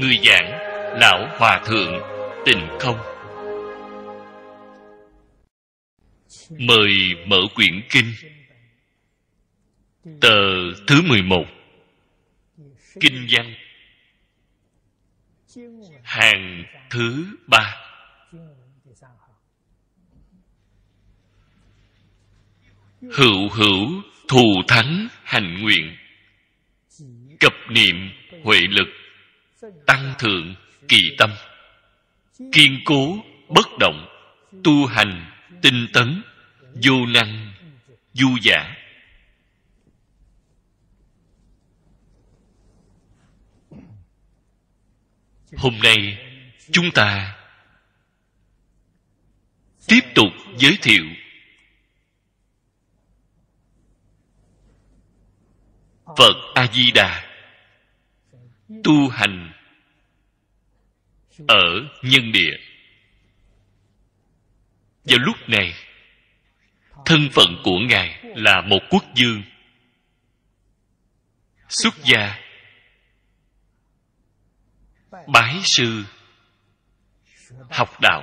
người giảng lão hòa thượng tình không mời mở quyển kinh tờ thứ mười một kinh văn hàng thứ ba hữu hữu thù thắng hành nguyện cập niệm huệ lực tăng thượng kỳ tâm kiên cố bất động tu hành tinh tấn vô năng du giả hôm nay chúng ta tiếp tục giới thiệu phật a di đà tu hành ở nhân địa vào lúc này thân phận của ngài là một quốc dương xuất gia bái sư học đạo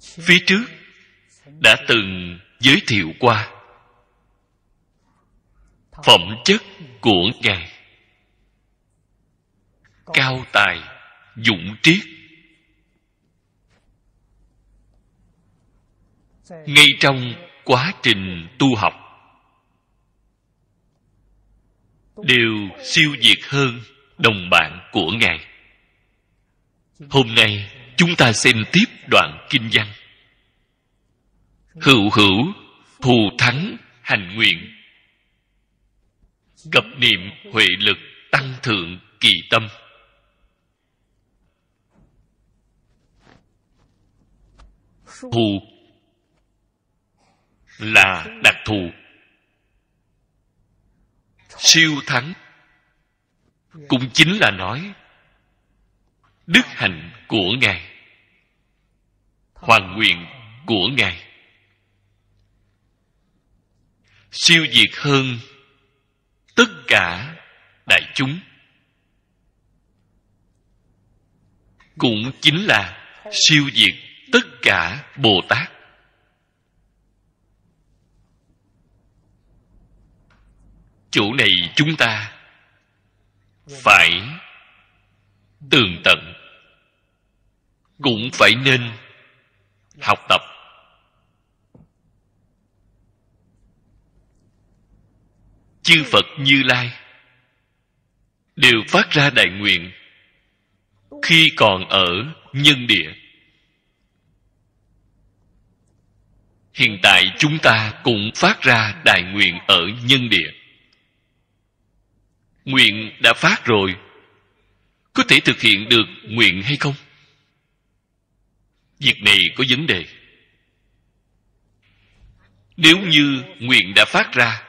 phía trước đã từng giới thiệu qua phẩm chất của ngài cao tài dũng triết ngay trong quá trình tu học đều siêu việt hơn đồng bạn của ngài hôm nay chúng ta xem tiếp đoạn kinh văn hữu hữu thù thắng hành nguyện gặp niệm huệ lực tăng thượng kỳ tâm thù là đặc thù siêu thắng cũng chính là nói đức hạnh của ngài hoàn nguyện của ngài siêu diệt hơn tất cả đại chúng cũng chính là siêu diệt tất cả bồ tát chỗ này chúng ta phải tường tận cũng phải nên học tập chư phật như lai đều phát ra đại nguyện khi còn ở nhân địa hiện tại chúng ta cũng phát ra đại nguyện ở nhân địa nguyện đã phát rồi có thể thực hiện được nguyện hay không việc này có vấn đề nếu như nguyện đã phát ra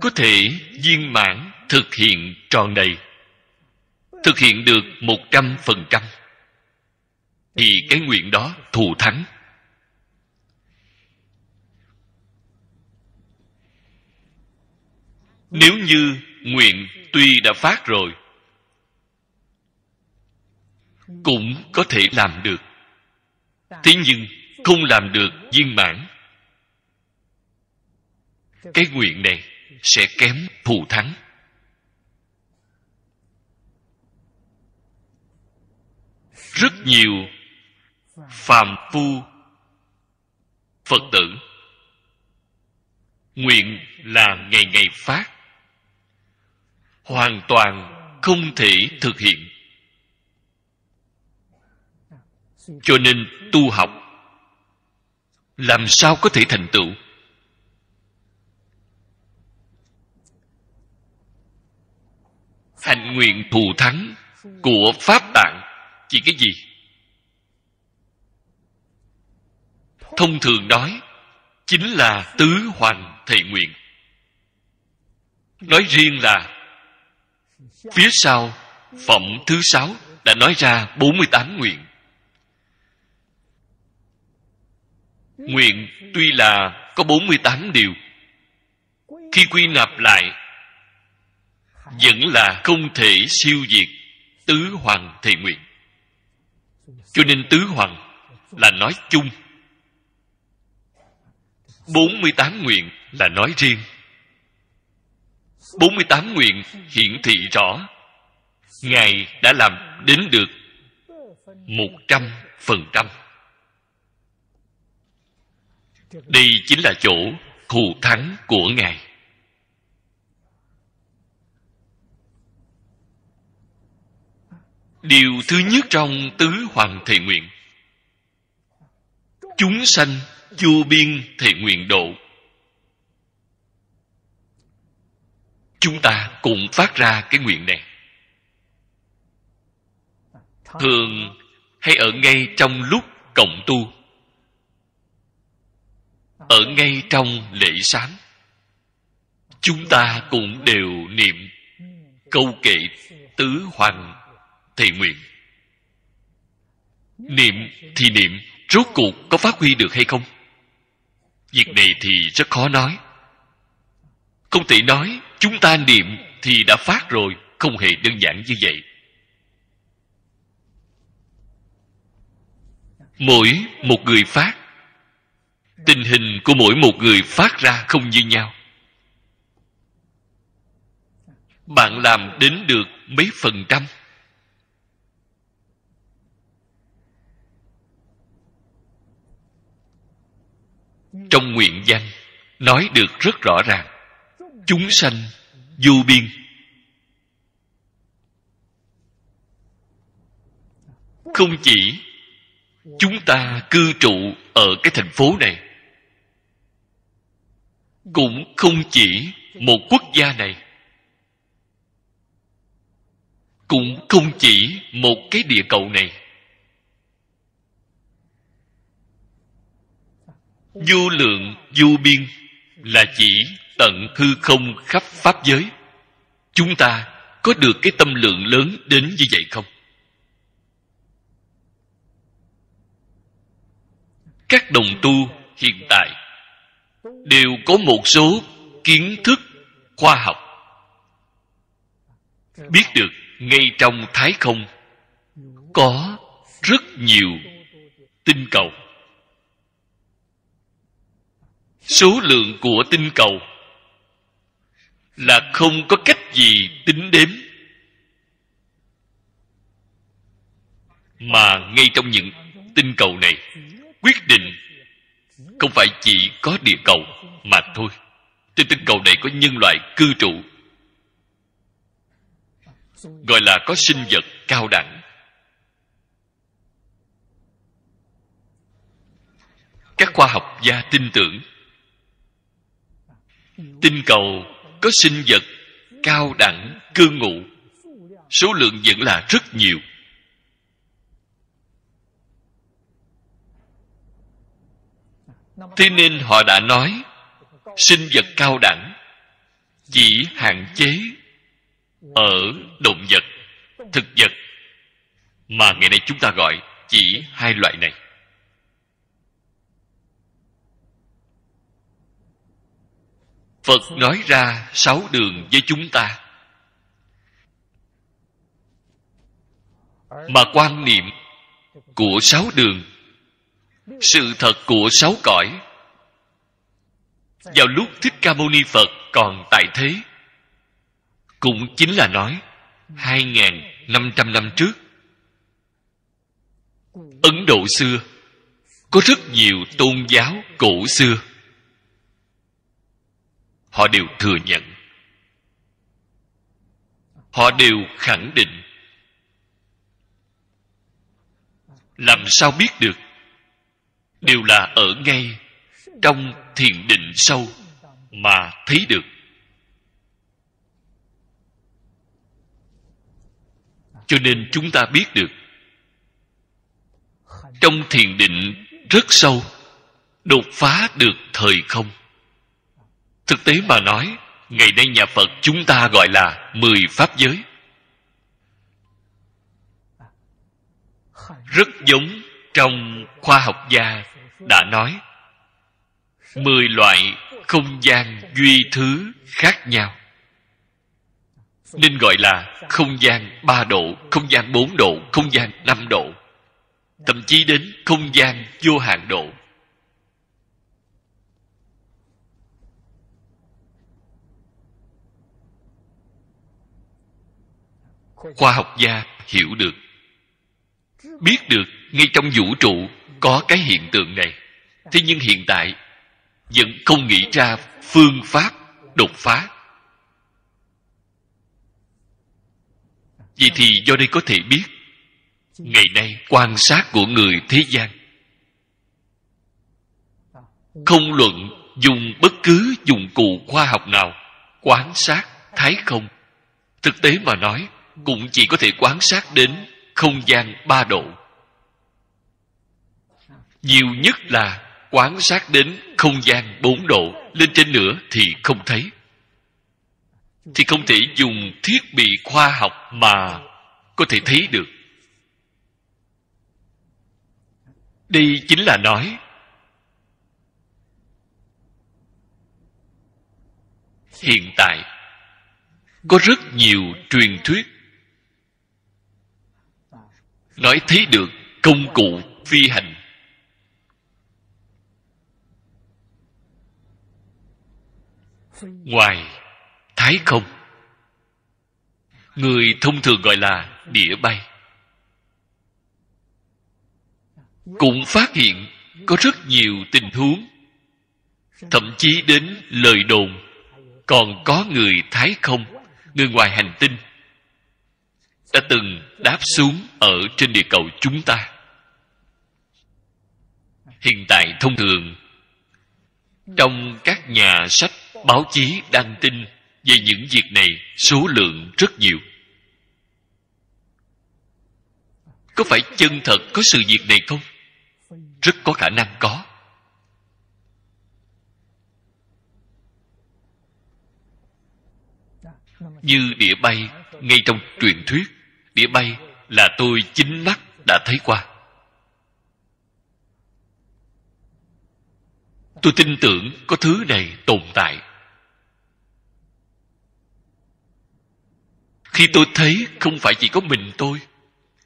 có thể viên mãn thực hiện tròn đầy thực hiện được một trăm phần trăm thì cái nguyện đó thù thắng nếu như nguyện tuy đã phát rồi cũng có thể làm được thế nhưng không làm được viên mãn cái nguyện này sẽ kém thù thắng rất nhiều phàm phu phật tử nguyện là ngày ngày phát hoàn toàn không thể thực hiện cho nên tu học làm sao có thể thành tựu hạnh nguyện thù thắng của pháp tạng chỉ cái gì thông thường nói chính là tứ hoàng thệ nguyện nói riêng là phía sau phẩm thứ sáu đã nói ra 48 nguyện nguyện tuy là có 48 điều khi quy nạp lại vẫn là không thể siêu diệt tứ hoàng thị nguyện cho nên tứ hoàng là nói chung 48 nguyện là nói riêng 48 nguyện hiển thị rõ Ngài đã làm đến được 100% Đây chính là chỗ thù thắng của Ngài điều thứ nhất trong tứ hoàng thệ nguyện chúng sanh vô biên thệ nguyện độ chúng ta cũng phát ra cái nguyện này thường hay ở ngay trong lúc cộng tu ở ngay trong lễ sáng chúng ta cũng đều niệm câu kệ tứ hoàng thề nguyện niệm thì niệm rốt cuộc có phát huy được hay không việc này thì rất khó nói không thể nói chúng ta niệm thì đã phát rồi không hề đơn giản như vậy mỗi một người phát tình hình của mỗi một người phát ra không như nhau bạn làm đến được mấy phần trăm trong nguyện danh nói được rất rõ ràng chúng sanh du biên không chỉ chúng ta cư trụ ở cái thành phố này cũng không chỉ một quốc gia này cũng không chỉ một cái địa cầu này vô lượng vô biên là chỉ tận hư không khắp pháp giới chúng ta có được cái tâm lượng lớn đến như vậy không các đồng tu hiện tại đều có một số kiến thức khoa học biết được ngay trong thái không có rất nhiều tinh cầu số lượng của tinh cầu là không có cách gì tính đếm mà ngay trong những tinh cầu này quyết định không phải chỉ có địa cầu mà thôi trên tinh cầu này có nhân loại cư trụ gọi là có sinh vật cao đẳng các khoa học gia tin tưởng tinh cầu có sinh vật cao đẳng cư ngụ số lượng vẫn là rất nhiều thế nên họ đã nói sinh vật cao đẳng chỉ hạn chế ở động vật thực vật mà ngày nay chúng ta gọi chỉ hai loại này phật nói ra sáu đường với chúng ta mà quan niệm của sáu đường sự thật của sáu cõi vào lúc thích ca mâu ni phật còn tại thế cũng chính là nói 2.500 năm trước Ấn Độ xưa có rất nhiều tôn giáo cổ xưa họ đều thừa nhận họ đều khẳng định làm sao biết được đều là ở ngay trong thiền định sâu mà thấy được cho nên chúng ta biết được trong thiền định rất sâu đột phá được thời không Thực tế mà nói, ngày nay nhà Phật chúng ta gọi là mười pháp giới. Rất giống trong khoa học gia đã nói mười loại không gian duy thứ khác nhau nên gọi là không gian ba độ không gian bốn độ không gian năm độ thậm chí đến không gian vô hạn độ khoa học gia hiểu được biết được ngay trong vũ trụ có cái hiện tượng này thế nhưng hiện tại vẫn không nghĩ ra phương pháp đột phá vì thì do đây có thể biết ngày nay quan sát của người thế gian không luận dùng bất cứ dụng cụ khoa học nào quán sát thái không thực tế mà nói cũng chỉ có thể quan sát đến không gian ba độ nhiều nhất là quan sát đến không gian bốn độ lên trên nữa thì không thấy thì không thể dùng thiết bị khoa học mà có thể thấy được đây chính là nói hiện tại có rất nhiều truyền thuyết nói thấy được công cụ phi hành ngoài thái không người thông thường gọi là đĩa bay cũng phát hiện có rất nhiều tình huống thậm chí đến lời đồn còn có người thái không người ngoài hành tinh đã từng đáp xuống ở trên địa cầu chúng ta hiện tại thông thường trong các nhà sách báo chí đăng tin về những việc này số lượng rất nhiều có phải chân thật có sự việc này không rất có khả năng có như địa bay ngay trong truyền thuyết đĩa bay là tôi chính mắt đã thấy qua tôi tin tưởng có thứ này tồn tại khi tôi thấy không phải chỉ có mình tôi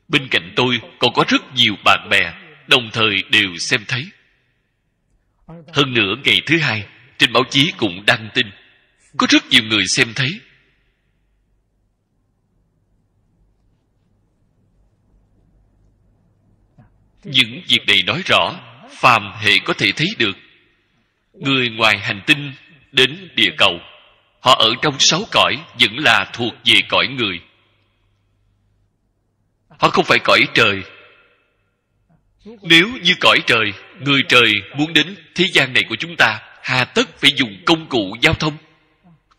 bên cạnh tôi còn có rất nhiều bạn bè đồng thời đều xem thấy hơn nữa ngày thứ hai trên báo chí cũng đăng tin có rất nhiều người xem thấy những việc này nói rõ phàm hệ có thể thấy được người ngoài hành tinh đến địa cầu họ ở trong sáu cõi vẫn là thuộc về cõi người họ không phải cõi trời nếu như cõi trời người trời muốn đến thế gian này của chúng ta hà tất phải dùng công cụ giao thông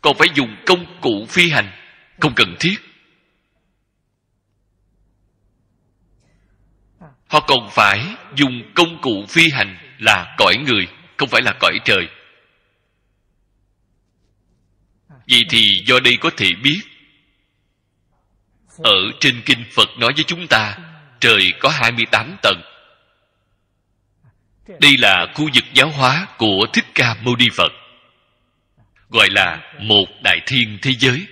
còn phải dùng công cụ phi hành không cần thiết họ còn phải dùng công cụ phi hành là cõi người không phải là cõi trời vì thì do đây có thể biết ở trên kinh phật nói với chúng ta trời có 28 tầng đây là khu vực giáo hóa của thích ca mâu ni phật gọi là một đại thiên thế giới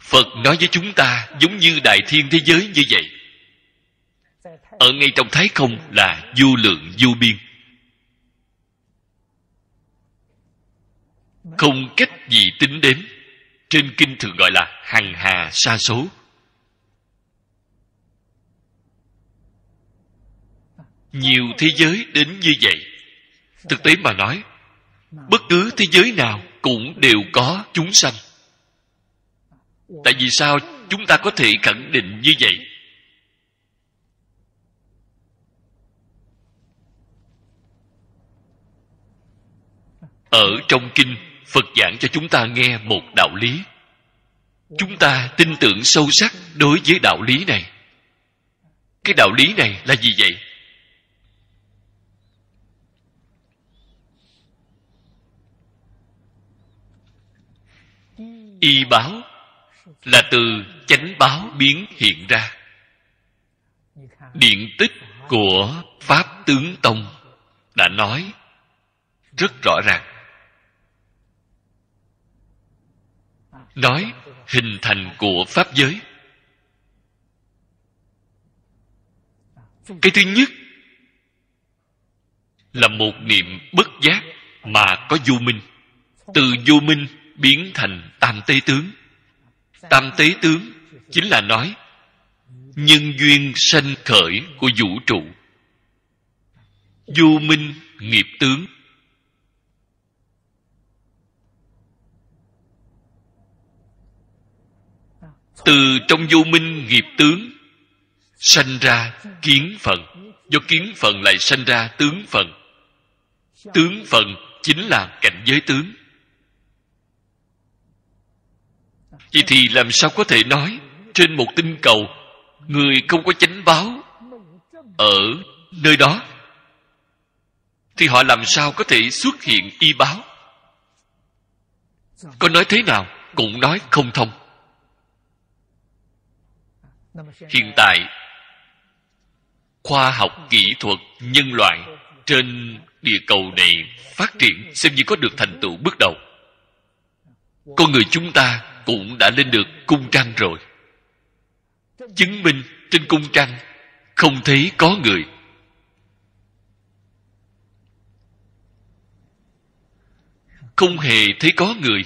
phật nói với chúng ta giống như đại thiên thế giới như vậy ở ngay trong thái không là vô lượng vô biên không cách gì tính đến, trên kinh thường gọi là hằng hà sa số nhiều thế giới đến như vậy thực tế mà nói bất cứ thế giới nào cũng đều có chúng sanh tại vì sao chúng ta có thể khẳng định như vậy ở trong kinh phật giảng cho chúng ta nghe một đạo lý chúng ta tin tưởng sâu sắc đối với đạo lý này cái đạo lý này là gì vậy y báo là từ chánh báo biến hiện ra điện tích của pháp tướng tông đã nói rất rõ ràng nói hình thành của pháp giới cái thứ nhất là một niệm bất giác mà có vô minh từ vô minh biến thành tam tế tướng tam tế tướng chính là nói nhân duyên sanh khởi của vũ trụ vô minh nghiệp tướng từ trong vô minh nghiệp tướng sanh ra kiến phận do kiến phận lại sanh ra tướng phận tướng phận chính là cảnh giới tướng vậy thì làm sao có thể nói trên một tinh cầu người không có chánh báo ở nơi đó thì họ làm sao có thể xuất hiện y báo có nói thế nào cũng nói không thông hiện tại khoa học kỹ thuật nhân loại trên địa cầu này phát triển xem như có được thành tựu bước đầu con người chúng ta cũng đã lên được cung trăng rồi chứng minh trên cung trăng không thấy có người không hề thấy có người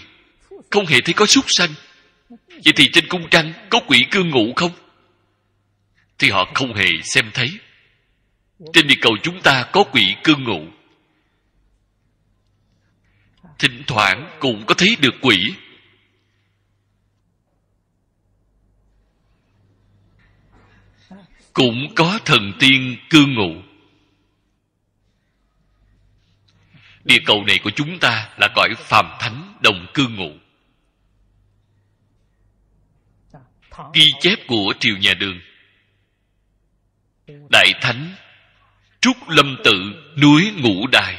không hề thấy có súc sanh vậy thì trên cung trăng có quỷ cương ngụ không thì họ không hề xem thấy trên địa cầu chúng ta có quỷ cư ngụ thỉnh thoảng cũng có thấy được quỷ cũng có thần tiên cư ngụ địa cầu này của chúng ta là cõi phàm thánh đồng cư ngụ ghi chép của triều nhà đường đại thánh trúc lâm tự núi ngũ đài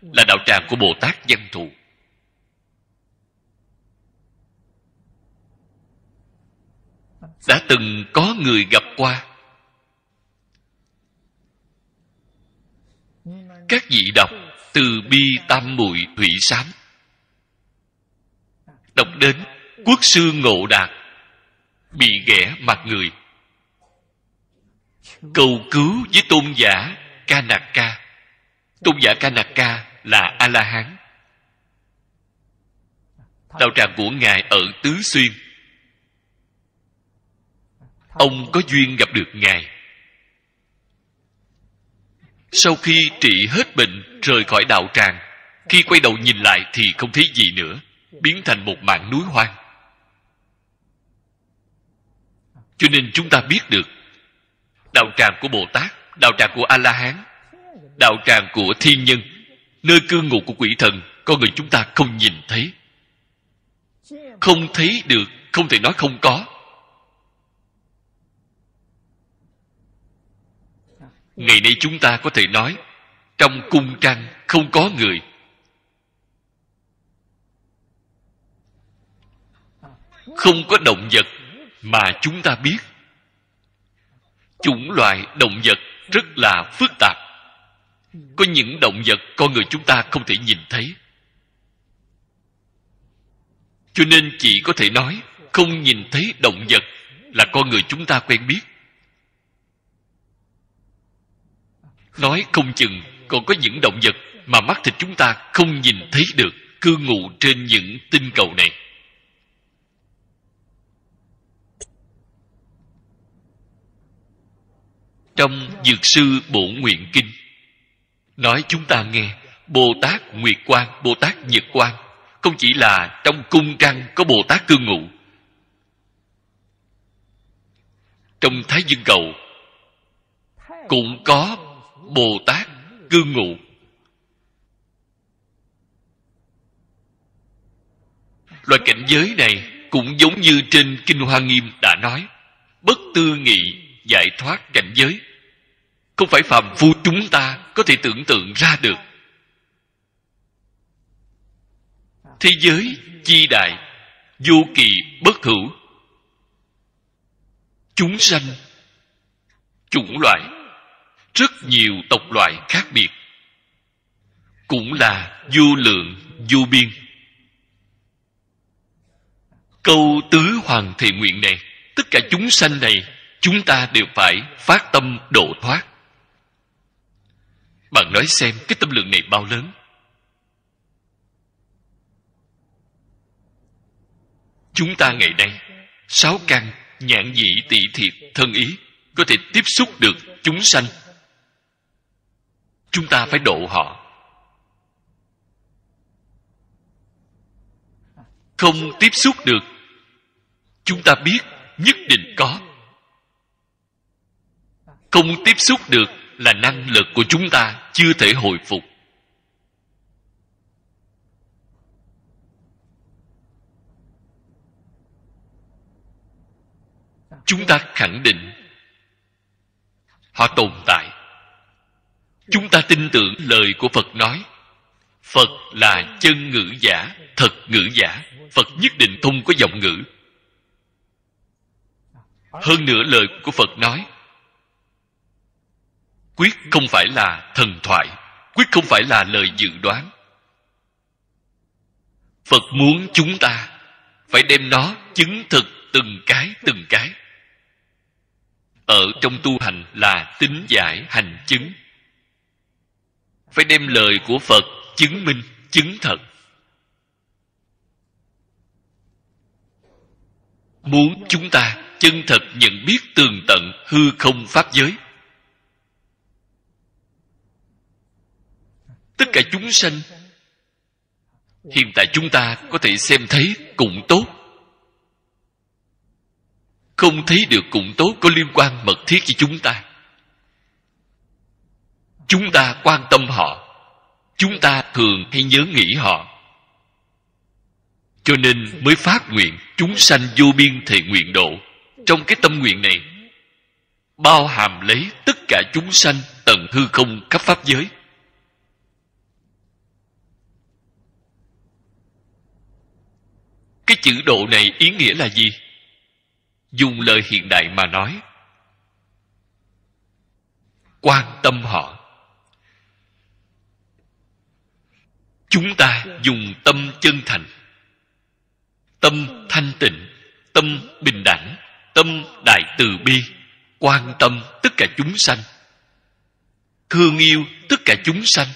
là đạo tràng của bồ tát dân thù đã từng có người gặp qua các vị đọc từ bi tam muội thủy sám đọc đến quốc sư ngộ đạt bị ghẻ mặt người cầu cứu với tôn giả Kanaka. Tôn giả Kanaka là A-la-hán. Đạo tràng của Ngài ở Tứ Xuyên. Ông có duyên gặp được Ngài. Sau khi trị hết bệnh rời khỏi đạo tràng, khi quay đầu nhìn lại thì không thấy gì nữa, biến thành một mảng núi hoang. Cho nên chúng ta biết được đạo tràng của bồ tát đạo tràng của a la hán đạo tràng của thiên nhân nơi cư ngụ của quỷ thần con người chúng ta không nhìn thấy không thấy được không thể nói không có ngày nay chúng ta có thể nói trong cung trăng không có người không có động vật mà chúng ta biết chủng loại động vật rất là phức tạp có những động vật con người chúng ta không thể nhìn thấy cho nên chỉ có thể nói không nhìn thấy động vật là con người chúng ta quen biết nói không chừng còn có những động vật mà mắt thịt chúng ta không nhìn thấy được cư ngụ trên những tinh cầu này trong dược sư bộ nguyện kinh nói chúng ta nghe bồ tát nguyệt quang bồ tát nhật quang không chỉ là trong cung trăng có bồ tát cư ngụ trong thái dương cầu cũng có bồ tát cư ngụ loại cảnh giới này cũng giống như trên kinh hoa nghiêm đã nói bất tư nghị giải thoát cảnh giới không phải phàm phu chúng ta có thể tưởng tượng ra được thế giới chi đại vô kỳ bất hữu chúng sanh chủng loại rất nhiều tộc loại khác biệt cũng là vô lượng vô biên câu tứ hoàng thị nguyện này tất cả chúng sanh này chúng ta đều phải phát tâm độ thoát bạn nói xem cái tâm lượng này bao lớn chúng ta ngày nay sáu căn nhãn dị tị thiệt thân ý có thể tiếp xúc được chúng sanh chúng ta phải độ họ không tiếp xúc được chúng ta biết nhất định có không tiếp xúc được là năng lực của chúng ta chưa thể hồi phục chúng ta khẳng định họ tồn tại chúng ta tin tưởng lời của phật nói phật là chân ngữ giả thật ngữ giả phật nhất định thông có giọng ngữ hơn nữa lời của phật nói quyết không phải là thần thoại quyết không phải là lời dự đoán phật muốn chúng ta phải đem nó chứng thực từng cái từng cái ở trong tu hành là tính giải hành chứng phải đem lời của phật chứng minh chứng thật muốn chúng ta chân thật nhận biết tường tận hư không pháp giới tất cả chúng sanh hiện tại chúng ta có thể xem thấy cũng tốt không thấy được cũng tốt có liên quan mật thiết với chúng ta chúng ta quan tâm họ chúng ta thường hay nhớ nghĩ họ cho nên mới phát nguyện chúng sanh vô biên thể nguyện độ trong cái tâm nguyện này bao hàm lấy tất cả chúng sanh tận hư không khắp pháp giới cái chữ độ này ý nghĩa là gì dùng lời hiện đại mà nói quan tâm họ chúng ta dùng tâm chân thành tâm thanh tịnh tâm bình đẳng tâm đại từ bi quan tâm tất cả chúng sanh thương yêu tất cả chúng sanh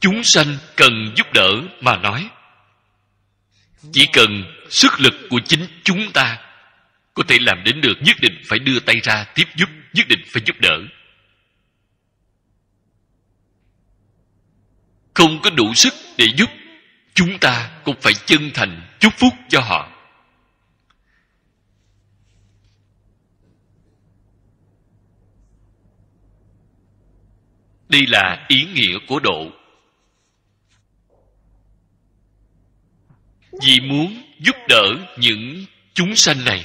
chúng sanh cần giúp đỡ mà nói chỉ cần sức lực của chính chúng ta có thể làm đến được nhất định phải đưa tay ra tiếp giúp nhất định phải giúp đỡ không có đủ sức để giúp chúng ta cũng phải chân thành chúc phúc cho họ đây là ý nghĩa của độ vì muốn giúp đỡ những chúng sanh này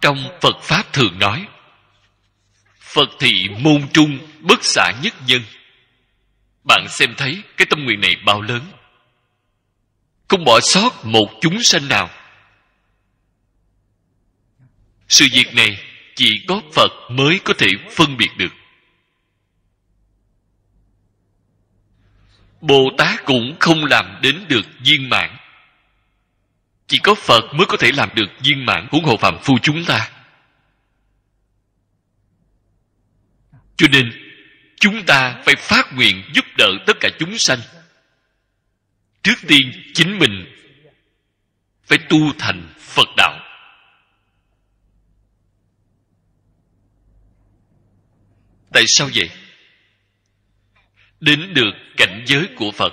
trong phật pháp thường nói phật thị môn trung bất xả nhất nhân bạn xem thấy cái tâm nguyện này bao lớn không bỏ sót một chúng sanh nào sự việc này chỉ có phật mới có thể phân biệt được bồ tát cũng không làm đến được viên mãn chỉ có phật mới có thể làm được viên mãn huống hộ phạm phu chúng ta cho nên chúng ta phải phát nguyện giúp đỡ tất cả chúng sanh trước tiên chính mình phải tu thành phật đạo tại sao vậy đến được cảnh giới của phật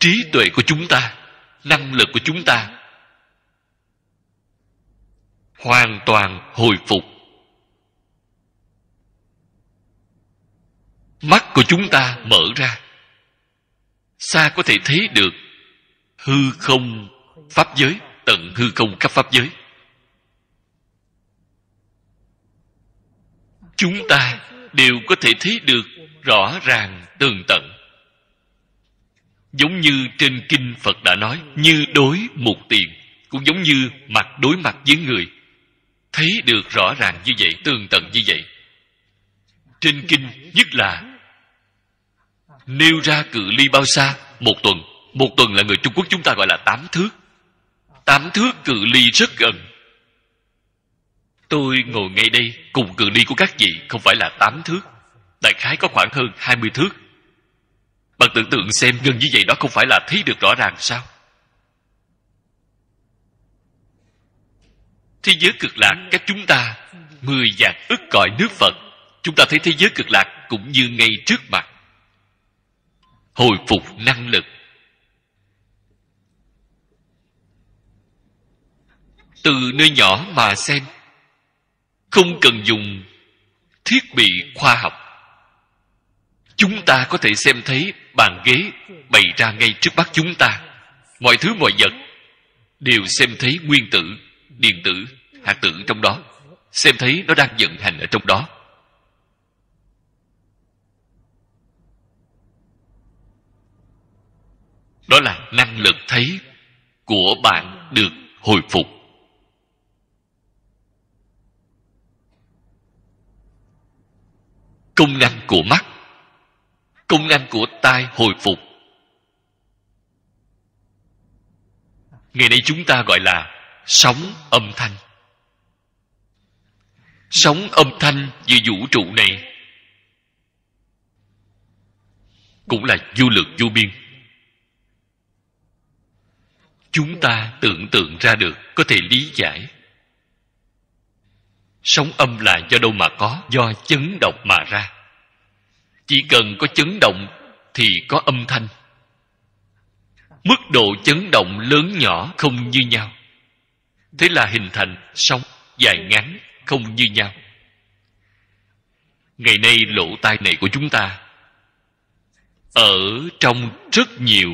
trí tuệ của chúng ta năng lực của chúng ta hoàn toàn hồi phục mắt của chúng ta mở ra xa có thể thấy được hư không pháp giới tận hư không khắp pháp giới chúng ta đều có thể thấy được rõ ràng tường tận giống như trên kinh phật đã nói như đối một tiền cũng giống như mặt đối mặt với người thấy được rõ ràng như vậy tường tận như vậy trên kinh nhất là nêu ra cự ly bao xa một tuần một tuần là người trung quốc chúng ta gọi là tám thước tám thước cự ly rất gần Tôi ngồi ngay đây cùng cự đi của các vị không phải là 8 thước. Đại khái có khoảng hơn 20 thước. Bạn tưởng tượng xem gần như vậy đó không phải là thấy được rõ ràng sao? Thế giới cực lạc cách chúng ta mười vạn ức cõi nước Phật. Chúng ta thấy thế giới cực lạc cũng như ngay trước mặt. Hồi phục năng lực từ nơi nhỏ mà xem không cần dùng thiết bị khoa học chúng ta có thể xem thấy bàn ghế bày ra ngay trước mắt chúng ta mọi thứ mọi vật đều xem thấy nguyên tử điện tử hạt tử trong đó xem thấy nó đang vận hành ở trong đó đó là năng lực thấy của bạn được hồi phục công năng của mắt công năng của tai hồi phục ngày nay chúng ta gọi là sóng âm thanh sóng âm thanh giữa vũ trụ này cũng là vô lực vô biên chúng ta tưởng tượng ra được có thể lý giải sóng âm là do đâu mà có Do chấn động mà ra Chỉ cần có chấn động Thì có âm thanh Mức độ chấn động lớn nhỏ không như nhau Thế là hình thành sóng dài ngắn không như nhau Ngày nay lỗ tai này của chúng ta Ở trong rất nhiều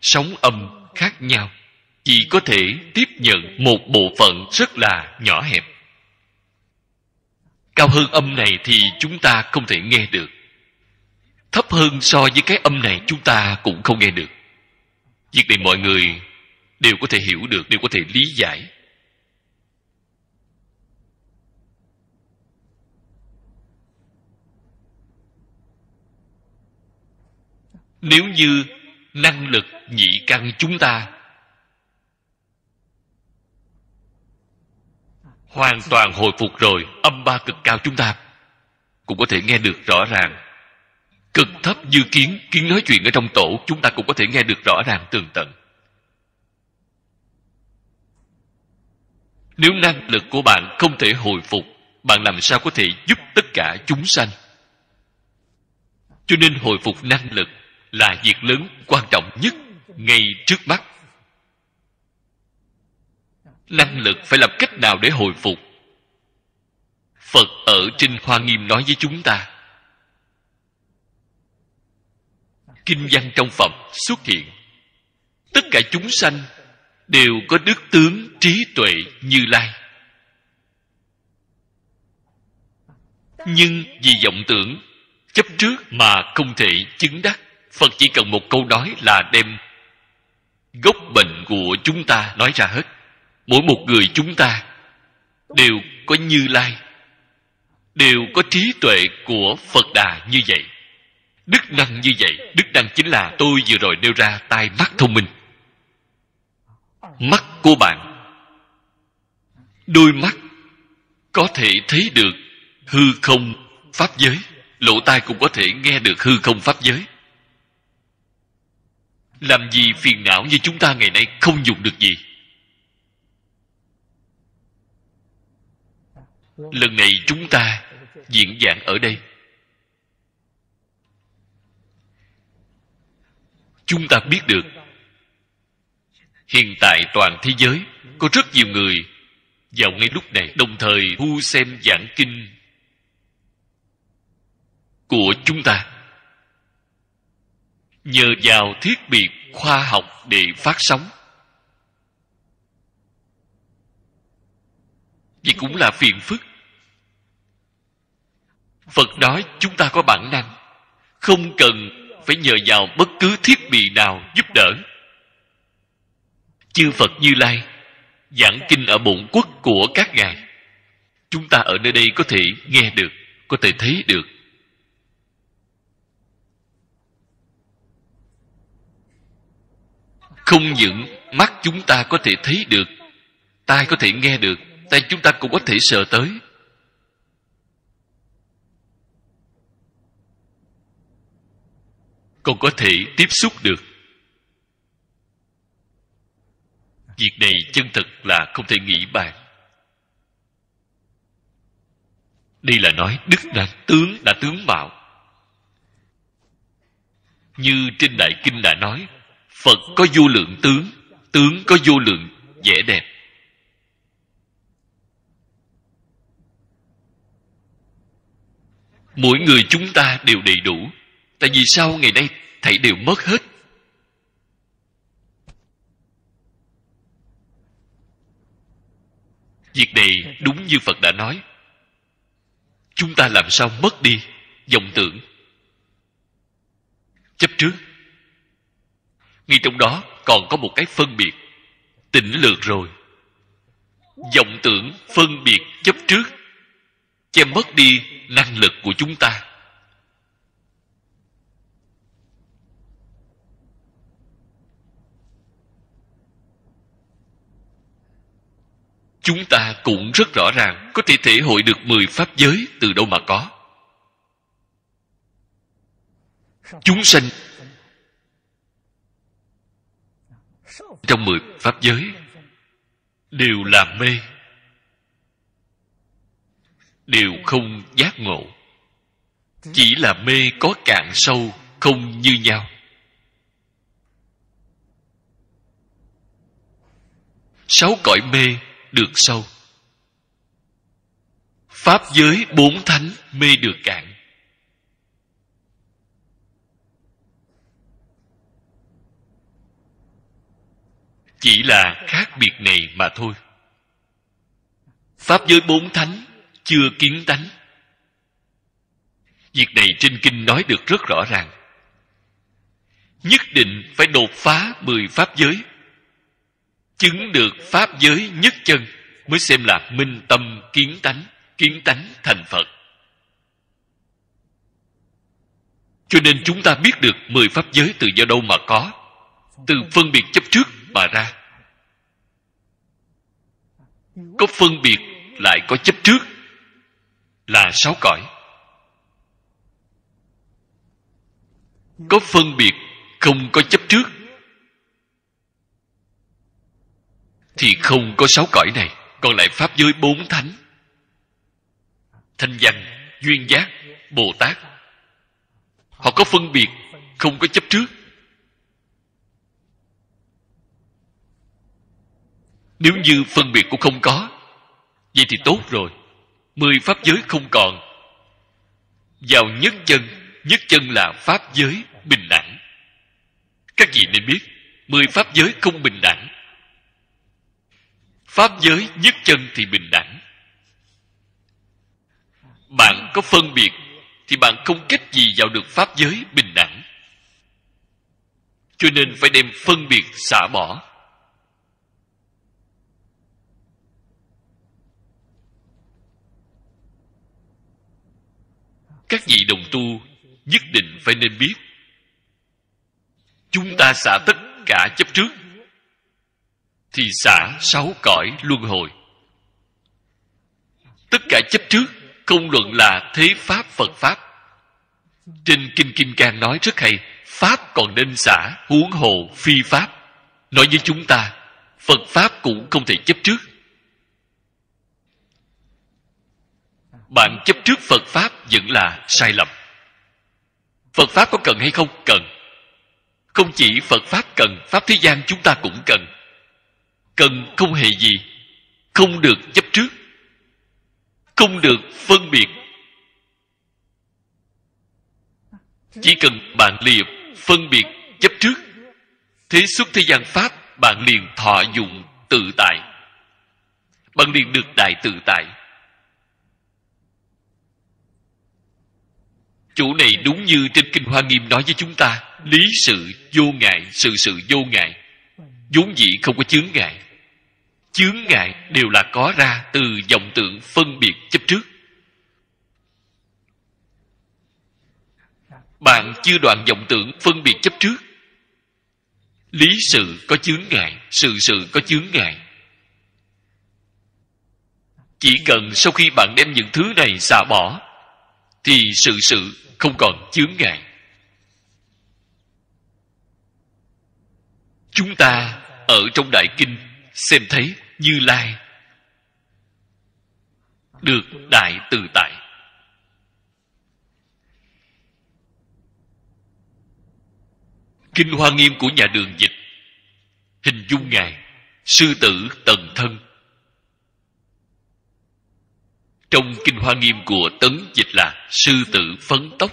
sóng âm khác nhau Chỉ có thể tiếp nhận một bộ phận rất là nhỏ hẹp cao hơn âm này thì chúng ta không thể nghe được thấp hơn so với cái âm này chúng ta cũng không nghe được việc này mọi người đều có thể hiểu được đều có thể lý giải nếu như năng lực nhị căn chúng ta hoàn toàn hồi phục rồi âm ba cực cao chúng ta cũng có thể nghe được rõ ràng cực thấp như kiến kiến nói chuyện ở trong tổ chúng ta cũng có thể nghe được rõ ràng tường tận nếu năng lực của bạn không thể hồi phục bạn làm sao có thể giúp tất cả chúng sanh cho nên hồi phục năng lực là việc lớn quan trọng nhất ngay trước mắt năng lực phải làm cách nào để hồi phục phật ở trên hoa nghiêm nói với chúng ta kinh văn trong phẩm xuất hiện tất cả chúng sanh đều có đức tướng trí tuệ như lai nhưng vì vọng tưởng chấp trước mà không thể chứng đắc phật chỉ cần một câu nói là đem gốc bệnh của chúng ta nói ra hết mỗi một người chúng ta đều có như lai đều có trí tuệ của phật đà như vậy đức năng như vậy đức năng chính là tôi vừa rồi nêu ra tai mắt thông minh mắt của bạn đôi mắt có thể thấy được hư không pháp giới lỗ tai cũng có thể nghe được hư không pháp giới làm gì phiền não như chúng ta ngày nay không dùng được gì lần này chúng ta diễn giảng ở đây chúng ta biết được hiện tại toàn thế giới có rất nhiều người vào ngay lúc này đồng thời thu xem giảng kinh của chúng ta nhờ vào thiết bị khoa học để phát sóng vậy cũng là phiền phức phật nói chúng ta có bản năng không cần phải nhờ vào bất cứ thiết bị nào giúp đỡ chư phật như lai giảng kinh ở bụng quốc của các ngài chúng ta ở nơi đây có thể nghe được có thể thấy được không những mắt chúng ta có thể thấy được tai có thể nghe được tay chúng ta cũng có thể sờ tới con có thể tiếp xúc được việc này chân thật là không thể nghĩ bàn đây là nói đức đã tướng đã tướng mạo như trên đại kinh đã nói phật có vô lượng tướng tướng có vô lượng vẻ đẹp mỗi người chúng ta đều đầy đủ tại vì sao ngày nay thầy đều mất hết việc này đúng như phật đã nói chúng ta làm sao mất đi vọng tưởng chấp trước ngay trong đó còn có một cái phân biệt tỉnh lược rồi vọng tưởng phân biệt chấp trước che mất đi năng lực của chúng ta chúng ta cũng rất rõ ràng có thể thể hội được mười pháp giới từ đâu mà có chúng sanh trong mười pháp giới đều là mê đều không giác ngộ chỉ là mê có cạn sâu không như nhau sáu cõi mê được sâu pháp giới bốn thánh mê được cạn chỉ là khác biệt này mà thôi pháp giới bốn thánh chưa kiến tánh việc này trên kinh nói được rất rõ ràng nhất định phải đột phá mười pháp giới chứng được pháp giới nhất chân mới xem là minh tâm kiến tánh kiến tánh thành phật cho nên chúng ta biết được mười pháp giới từ do đâu mà có từ phân biệt chấp trước mà ra có phân biệt lại có chấp trước là sáu cõi có phân biệt không có chấp trước thì không có sáu cõi này còn lại pháp giới bốn thánh thanh văn duyên giác bồ tát họ có phân biệt không có chấp trước nếu như phân biệt cũng không có vậy thì tốt rồi mười pháp giới không còn vào nhất chân nhất chân là pháp giới bình đẳng các vị nên biết mười pháp giới không bình đẳng pháp giới nhất chân thì bình đẳng bạn có phân biệt thì bạn không cách gì vào được pháp giới bình đẳng cho nên phải đem phân biệt xả bỏ các vị đồng tu nhất định phải nên biết chúng ta xả tất cả chấp trước thì xả sáu cõi luân hồi tất cả chấp trước không luận là thế pháp phật pháp trên kinh kim cang nói rất hay pháp còn nên xả huống hồ phi pháp nói với chúng ta phật pháp cũng không thể chấp trước bạn chấp trước phật pháp vẫn là sai lầm phật pháp có cần hay không cần không chỉ phật pháp cần pháp thế gian chúng ta cũng cần cần không hề gì không được chấp trước không được phân biệt chỉ cần bạn liền phân biệt chấp trước thế xuất thế gian pháp bạn liền thọ dụng tự tại bạn liền được đại tự tại chủ này đúng như trên kinh hoa nghiêm nói với chúng ta lý sự vô ngại sự sự vô ngại vốn dĩ không có chướng ngại chướng ngại đều là có ra từ dòng tượng phân biệt chấp trước bạn chưa đoạn dòng tưởng phân biệt chấp trước lý sự có chướng ngại sự sự có chướng ngại chỉ cần sau khi bạn đem những thứ này xả bỏ thì sự sự không còn chướng ngại chúng ta ở trong đại kinh xem thấy như lai được đại tự tại kinh hoa nghiêm của nhà đường dịch hình dung ngài sư tử tần thân trong kinh hoa nghiêm của tấn dịch là sư tử phấn tốc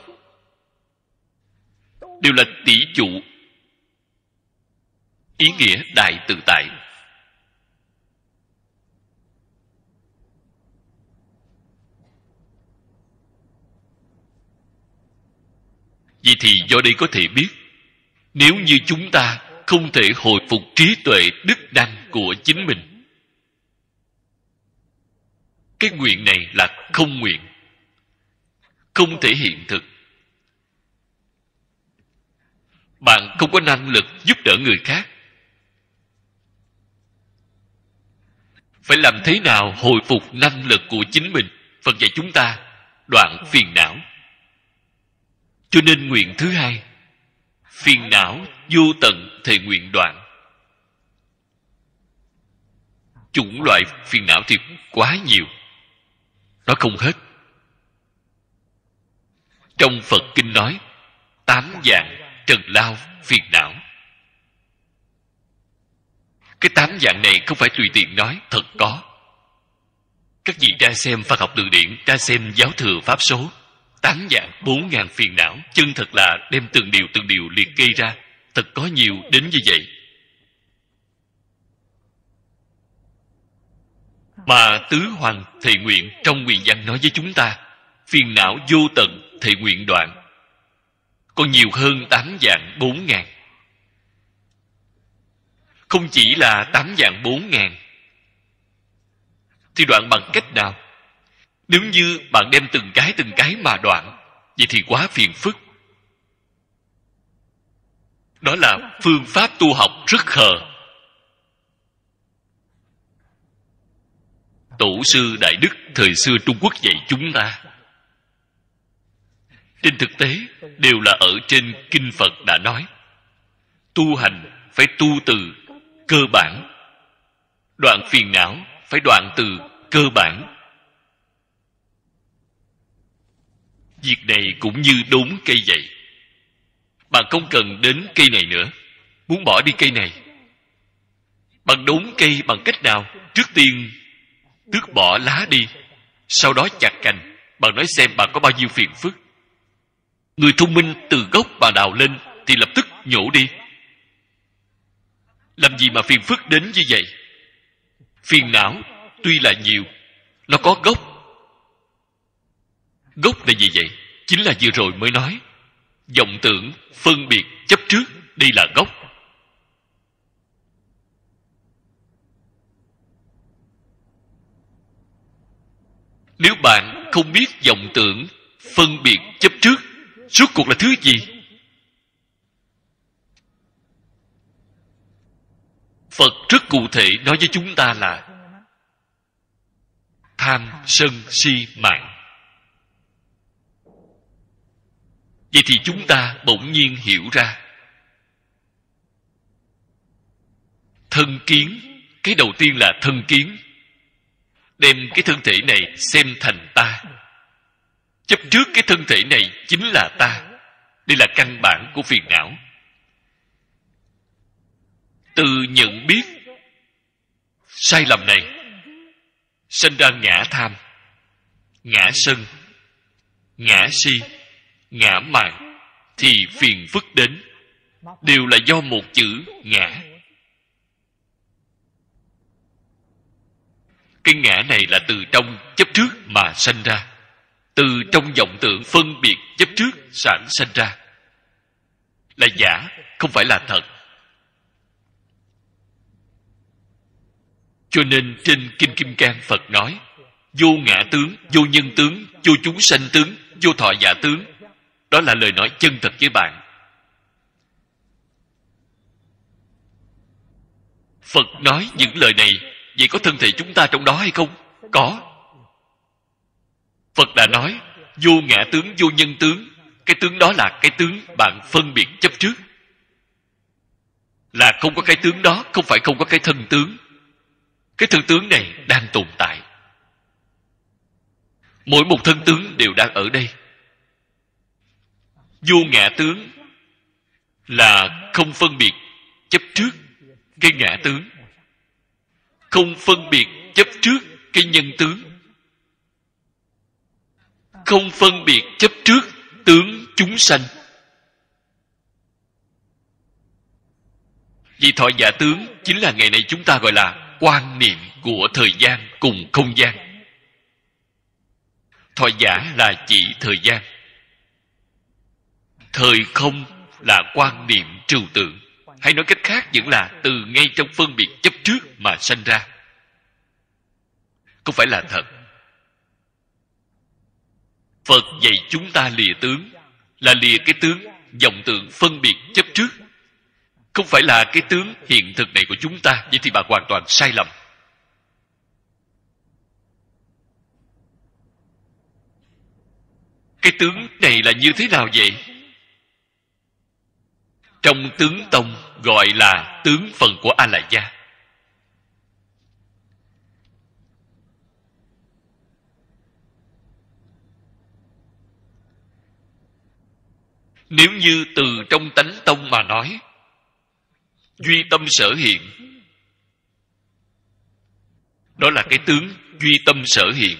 đều là tỷ dụ ý nghĩa đại tự tại vậy thì do đây có thể biết nếu như chúng ta không thể hồi phục trí tuệ đức năng của chính mình cái nguyện này là không nguyện không thể hiện thực bạn không có năng lực giúp đỡ người khác phải làm thế nào hồi phục năng lực của chính mình phật dạy chúng ta đoạn phiền não cho nên nguyện thứ hai phiền não vô tận thể nguyện đoạn chủng loại phiền não thì quá nhiều nó không hết trong phật kinh nói tám dạng trần lao phiền não cái tám dạng này không phải tùy tiện nói thật có các vị đang xem phật học từ điển đang xem giáo thừa pháp số tám dạng bốn ngàn phiền não chân thật là đem từng điều từng điều liệt kê ra thật có nhiều đến như vậy mà tứ hoàng thệ nguyện trong nguyện văn nói với chúng ta phiền não vô tận thệ nguyện đoạn còn nhiều hơn tám dạng bốn ngàn không chỉ là tám dạng bốn ngàn thì đoạn bằng cách nào nếu như bạn đem từng cái từng cái mà đoạn Vậy thì quá phiền phức Đó là phương pháp tu học rất khờ Tổ sư Đại Đức thời xưa Trung Quốc dạy chúng ta Trên thực tế đều là ở trên Kinh Phật đã nói Tu hành phải tu từ cơ bản Đoạn phiền não phải đoạn từ cơ bản việc này cũng như đốn cây vậy bạn không cần đến cây này nữa muốn bỏ đi cây này bạn đốn cây bằng cách nào trước tiên tước bỏ lá đi sau đó chặt cành bạn nói xem bạn có bao nhiêu phiền phức người thông minh từ gốc bà đào lên thì lập tức nhổ đi làm gì mà phiền phức đến như vậy phiền não tuy là nhiều nó có gốc gốc là gì vậy chính là vừa rồi mới nói vọng tưởng phân biệt chấp trước đây là gốc nếu bạn không biết vọng tưởng phân biệt chấp trước suốt cuộc là thứ gì phật rất cụ thể nói với chúng ta là tham sân si mạng vậy thì chúng ta bỗng nhiên hiểu ra thân kiến cái đầu tiên là thân kiến đem cái thân thể này xem thành ta chấp trước cái thân thể này chính là ta đây là căn bản của phiền não từ nhận biết sai lầm này sinh ra ngã tham ngã sân ngã si ngã mạn thì phiền phức đến đều là do một chữ ngã cái ngã này là từ trong chấp trước mà sanh ra từ trong vọng tưởng phân biệt chấp trước sản sanh ra là giả không phải là thật cho nên trên kinh kim cang phật nói vô ngã tướng vô nhân tướng vô chúng sanh tướng vô thọ giả tướng đó là lời nói chân thật với bạn phật nói những lời này vậy có thân thể chúng ta trong đó hay không có phật đã nói vô ngã tướng vô nhân tướng cái tướng đó là cái tướng bạn phân biệt chấp trước là không có cái tướng đó không phải không có cái thân tướng cái thân tướng này đang tồn tại mỗi một thân tướng đều đang ở đây vô ngã tướng là không phân biệt chấp trước cái ngã tướng không phân biệt chấp trước cái nhân tướng không phân biệt chấp trước tướng chúng sanh vì thọ giả tướng chính là ngày nay chúng ta gọi là quan niệm của thời gian cùng không gian thọ giả là chỉ thời gian thời không là quan niệm trừu tượng hay nói cách khác vẫn là từ ngay trong phân biệt chấp trước mà sanh ra không phải là thật phật dạy chúng ta lìa tướng là lìa cái tướng dòng tượng phân biệt chấp trước không phải là cái tướng hiện thực này của chúng ta vậy thì bà hoàn toàn sai lầm cái tướng này là như thế nào vậy trong tướng tông gọi là tướng phần của a la gia nếu như từ trong tánh tông mà nói duy tâm sở hiện đó là cái tướng duy tâm sở hiện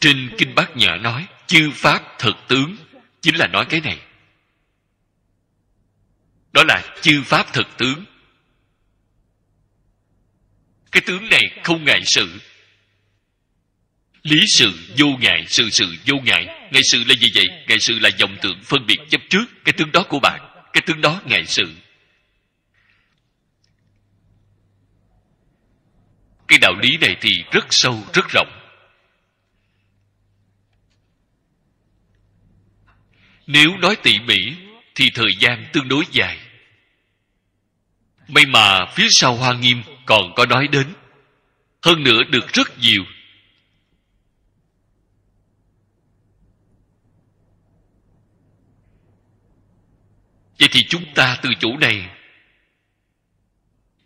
Trên Kinh Bát Nhã nói Chư Pháp thật tướng Chính là nói cái này Đó là chư Pháp thật tướng Cái tướng này không ngại sự Lý sự vô ngại, sự sự vô ngại Ngại sự là gì vậy? Ngại sự là dòng tượng phân biệt chấp trước Cái tướng đó của bạn Cái tướng đó ngại sự Cái đạo lý này thì rất sâu, rất rộng nếu nói tỉ mỉ thì thời gian tương đối dài may mà phía sau hoa nghiêm còn có nói đến hơn nữa được rất nhiều vậy thì chúng ta từ chỗ này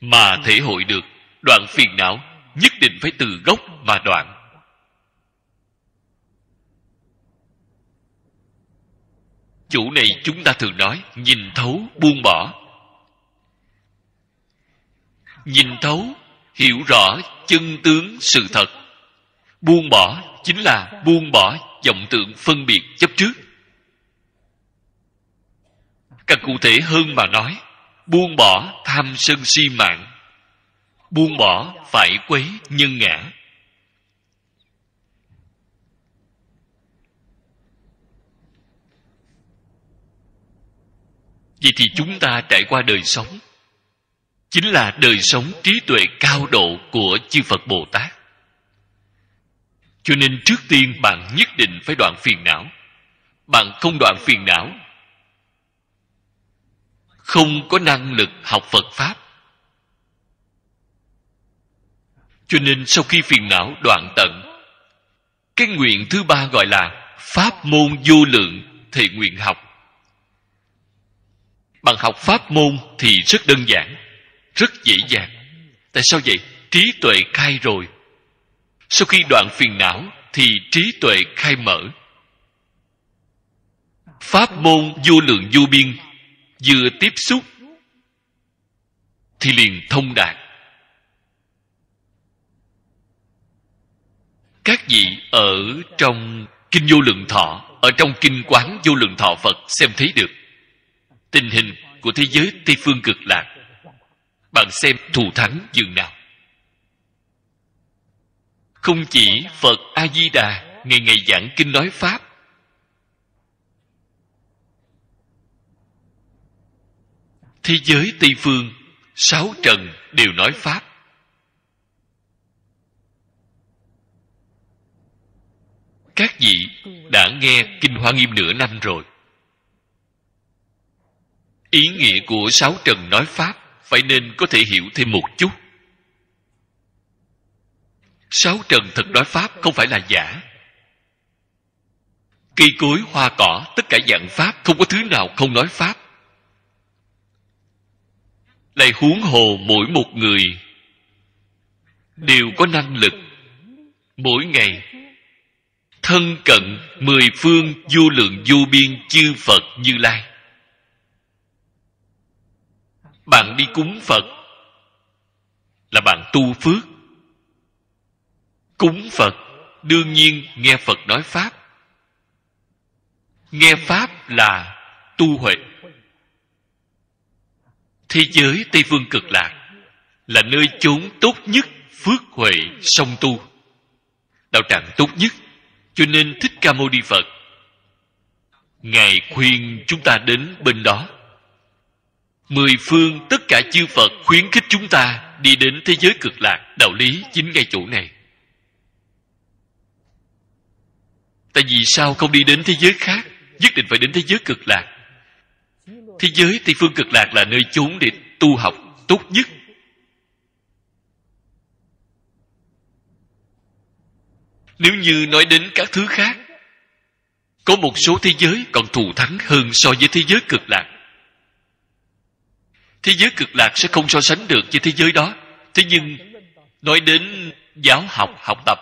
mà thể hội được đoạn phiền não nhất định phải từ gốc mà đoạn chủ này chúng ta thường nói nhìn thấu buông bỏ nhìn thấu hiểu rõ chân tướng sự thật buông bỏ chính là buông bỏ vọng tượng phân biệt chấp trước càng cụ thể hơn mà nói buông bỏ tham sân si mạng buông bỏ phải quấy nhân ngã vậy thì chúng ta trải qua đời sống chính là đời sống trí tuệ cao độ của chư phật bồ tát cho nên trước tiên bạn nhất định phải đoạn phiền não bạn không đoạn phiền não không có năng lực học phật pháp cho nên sau khi phiền não đoạn tận cái nguyện thứ ba gọi là pháp môn vô lượng thì nguyện học bằng học pháp môn thì rất đơn giản rất dễ dàng tại sao vậy trí tuệ khai rồi sau khi đoạn phiền não thì trí tuệ khai mở pháp môn vô lượng vô biên vừa tiếp xúc thì liền thông đạt các vị ở trong kinh vô lượng thọ ở trong kinh quán vô lượng thọ phật xem thấy được tình hình của thế giới tây phương cực lạc bạn xem thù thắng dường nào không chỉ phật a di đà ngày ngày giảng kinh nói pháp thế giới tây phương sáu trần đều nói pháp các vị đã nghe kinh hoa nghiêm nửa năm rồi ý nghĩa của sáu trần nói pháp phải nên có thể hiểu thêm một chút sáu trần thật nói pháp không phải là giả cây cối hoa cỏ tất cả dạng pháp không có thứ nào không nói pháp lại huống hồ mỗi một người đều có năng lực mỗi ngày thân cận mười phương vô lượng vô biên chư phật như lai bạn đi cúng phật là bạn tu phước cúng phật đương nhiên nghe phật nói pháp nghe pháp là tu huệ thế giới tây phương cực lạc là nơi chốn tốt nhất phước huệ song tu đạo tràng tốt nhất cho nên thích ca mâu ni phật ngài khuyên chúng ta đến bên đó mười phương tất cả chư phật khuyến khích chúng ta đi đến thế giới cực lạc đạo lý chính ngay chỗ này tại vì sao không đi đến thế giới khác nhất định phải đến thế giới cực lạc thế giới tây phương cực lạc là nơi chốn để tu học tốt nhất nếu như nói đến các thứ khác có một số thế giới còn thù thắng hơn so với thế giới cực lạc thế giới cực lạc sẽ không so sánh được với thế giới đó thế nhưng nói đến giáo học học tập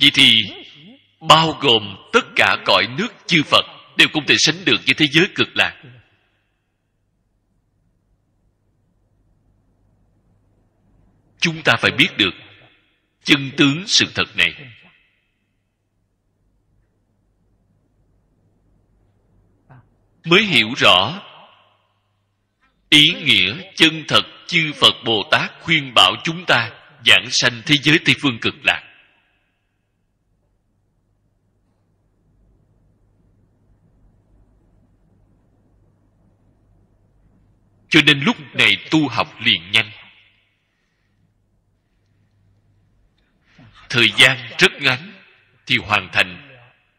vậy thì bao gồm tất cả cõi nước chư phật đều không thể sánh được với thế giới cực lạc chúng ta phải biết được chân tướng sự thật này mới hiểu rõ ý nghĩa chân thật chư phật bồ tát khuyên bảo chúng ta giảng sanh thế giới tây phương cực lạc cho nên lúc này tu học liền nhanh thời gian rất ngắn thì hoàn thành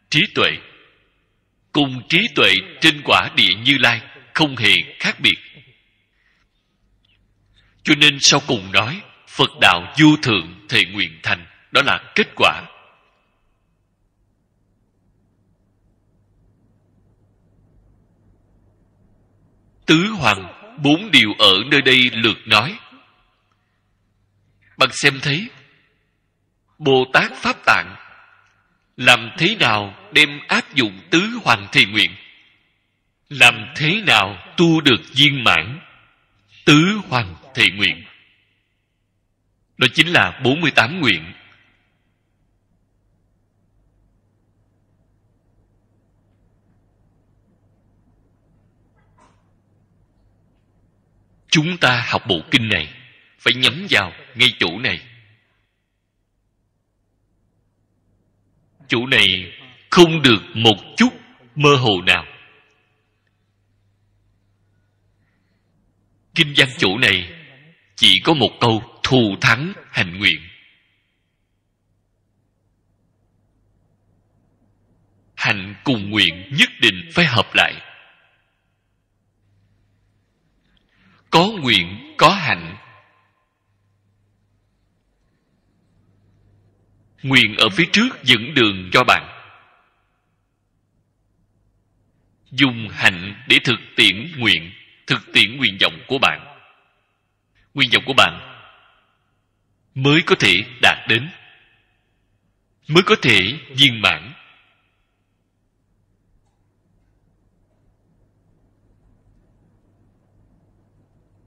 trí tuệ cùng trí tuệ trên quả địa như lai không hề khác biệt cho nên sau cùng nói phật đạo du thượng thệ nguyện thành đó là kết quả tứ hoàng bốn điều ở nơi đây lượt nói bạn xem thấy bồ tát pháp tạng làm thế nào đem áp dụng tứ hoàng thị nguyện làm thế nào tu được viên mãn tứ hoàng thệ nguyện đó chính là 48 nguyện chúng ta học bộ kinh này phải nhắm vào ngay chỗ này chỗ này không được một chút mơ hồ nào kinh văn chủ này chỉ có một câu thù thắng hành nguyện hành cùng nguyện nhất định phải hợp lại có nguyện có hạnh nguyện ở phía trước dẫn đường cho bạn dùng hạnh để thực tiễn nguyện thực tiễn nguyện vọng của bạn nguyện vọng của bạn mới có thể đạt đến mới có thể viên mãn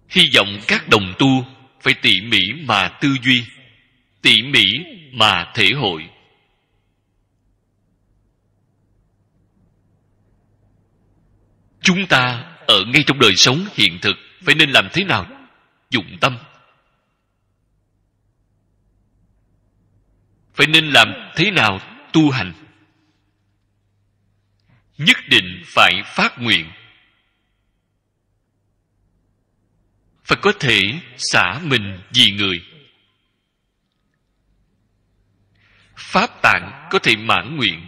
hy vọng các đồng tu phải tỉ mỉ mà tư duy tỉ mỉ mà thể hội chúng ta ở ngay trong đời sống hiện thực phải nên làm thế nào dụng tâm phải nên làm thế nào tu hành nhất định phải phát nguyện phải có thể xả mình vì người pháp tạng có thể mãn nguyện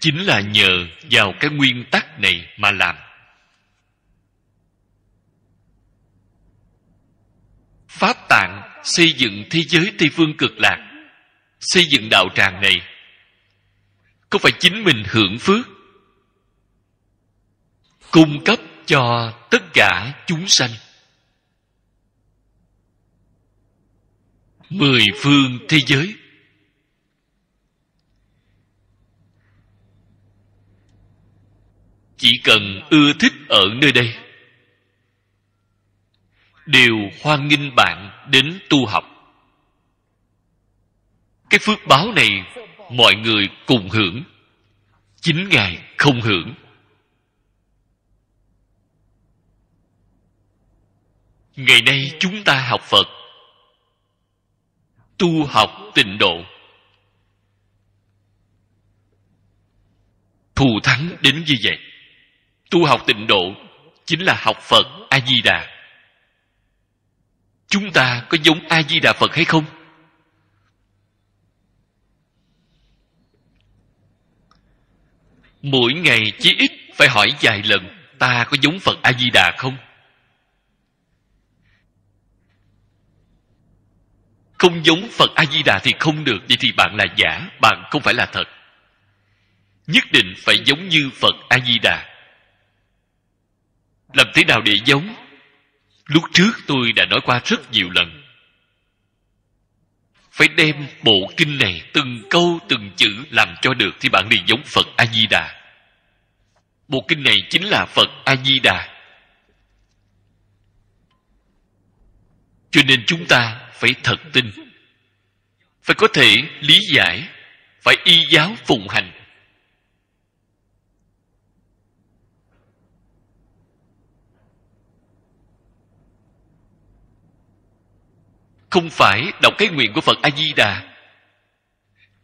chính là nhờ vào cái nguyên tắc này mà làm pháp tạng xây dựng thế giới tây phương cực lạc xây dựng đạo tràng này có phải chính mình hưởng phước cung cấp cho tất cả chúng sanh mười phương thế giới chỉ cần ưa thích ở nơi đây đều hoan nghênh bạn đến tu học cái phước báo này mọi người cùng hưởng chính ngài không hưởng ngày nay chúng ta học phật tu học tịnh độ thù thắng đến như vậy tu học tịnh độ chính là học phật a di đà chúng ta có giống a di đà phật hay không mỗi ngày chỉ ít phải hỏi vài lần ta có giống phật a di đà không không giống phật a di đà thì không được vậy thì bạn là giả bạn không phải là thật nhất định phải giống như phật a di đà làm thế nào để giống lúc trước tôi đã nói qua rất nhiều lần phải đem bộ kinh này từng câu từng chữ làm cho được thì bạn liền giống phật a di đà bộ kinh này chính là phật a di đà cho nên chúng ta phải thật tin phải có thể lý giải phải y giáo phụng hành không phải đọc cái nguyện của phật a di đà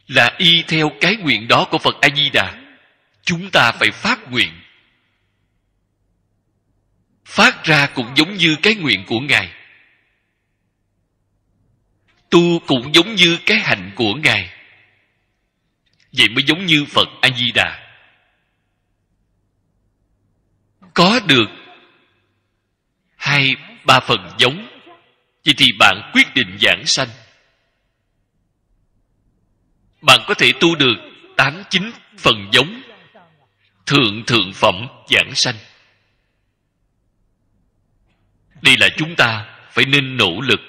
là y theo cái nguyện đó của phật a di đà chúng ta phải phát nguyện phát ra cũng giống như cái nguyện của ngài tu cũng giống như cái hành của ngài vậy mới giống như phật a di đà có được hai ba phần giống vậy thì bạn quyết định giảng sanh bạn có thể tu được tám chín phần giống thượng thượng phẩm giảng sanh đây là chúng ta phải nên nỗ lực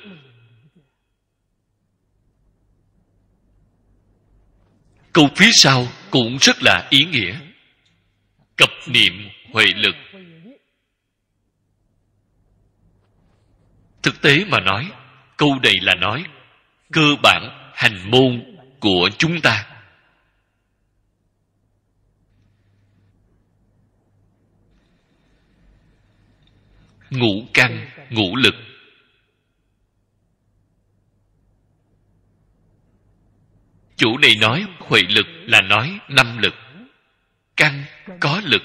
câu phía sau cũng rất là ý nghĩa cập niệm huệ lực thực tế mà nói câu này là nói cơ bản hành môn của chúng ta ngũ căn ngũ lực chủ này nói huệ lực là nói năm lực căn có lực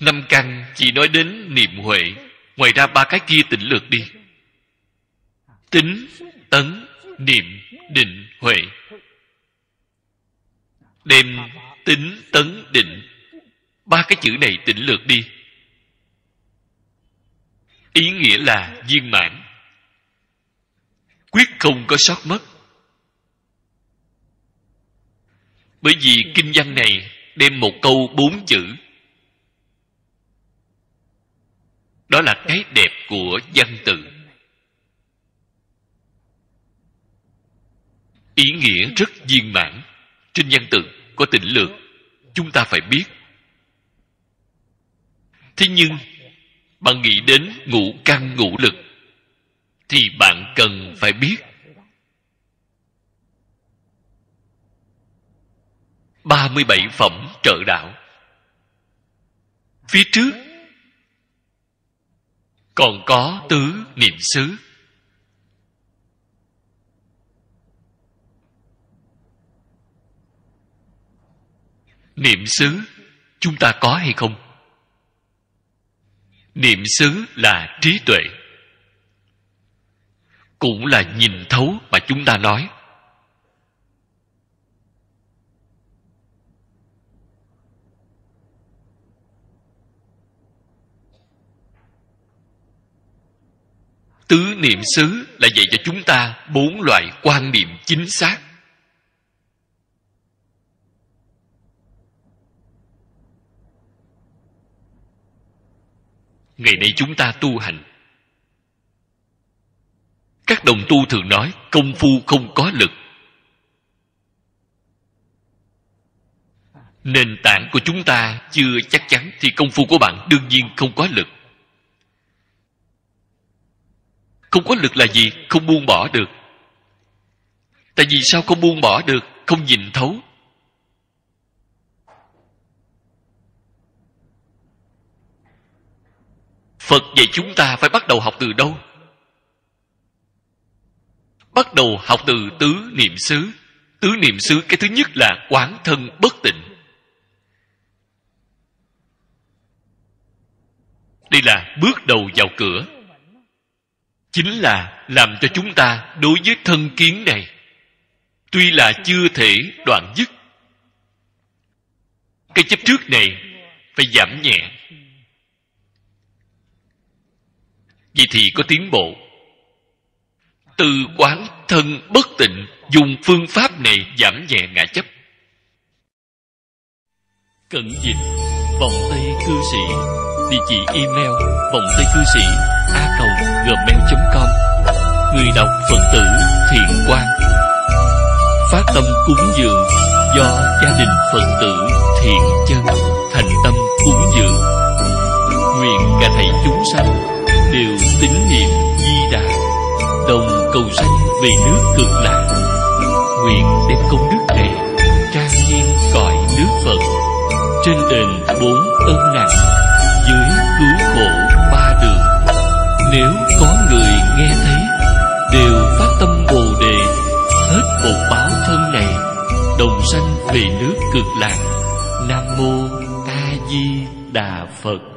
năm căn chỉ nói đến niệm huệ ngoài ra ba cái kia tỉnh lược đi tính tấn niệm định huệ đem tính tấn định ba cái chữ này tỉnh lược đi ý nghĩa là viên mãn quyết không có sót mất bởi vì kinh văn này đem một câu bốn chữ đó là cái đẹp của văn tự ý nghĩa rất viên mãn trên văn tự có tỉnh lược chúng ta phải biết thế nhưng bạn nghĩ đến ngũ căn ngũ lực thì bạn cần phải biết ba mươi bảy phẩm trợ đạo phía trước còn có tứ niệm xứ niệm xứ chúng ta có hay không niệm xứ là trí tuệ cũng là nhìn thấu mà chúng ta nói tứ niệm xứ là dạy cho chúng ta bốn loại quan niệm chính xác ngày nay chúng ta tu hành các đồng tu thường nói công phu không có lực nền tảng của chúng ta chưa chắc chắn thì công phu của bạn đương nhiên không có lực không có lực là gì không buông bỏ được tại vì sao không buông bỏ được không nhìn thấu phật dạy chúng ta phải bắt đầu học từ đâu bắt đầu học từ tứ niệm xứ tứ niệm xứ cái thứ nhất là quán thân bất tịnh đây là bước đầu vào cửa chính là làm cho chúng ta đối với thân kiến này tuy là chưa thể đoạn dứt cái chấp trước này phải giảm nhẹ vậy thì có tiến bộ từ quán thân bất tịnh dùng phương pháp này giảm nhẹ ngã chấp cận dịch vòng tây cư sĩ địa chỉ email vòng tây cư sĩ hầu gmail.com Người đọc Phật tử Thiện Quang Phát tâm cúng dường do gia đình Phật tử Thiện Chân thành tâm cúng dường Nguyện cả thầy chúng sanh đều tín niệm di đà Đồng cầu sanh về nước cực lạc Nguyện đem công đức này trang nghiêm cõi nước Phật Trên đền bốn ân nặng dưới cứu khổ nếu có người nghe thấy Đều phát tâm Bồ Đề Hết bột báo thân này Đồng sanh về nước cực lạc Nam Mô A Di Đà Phật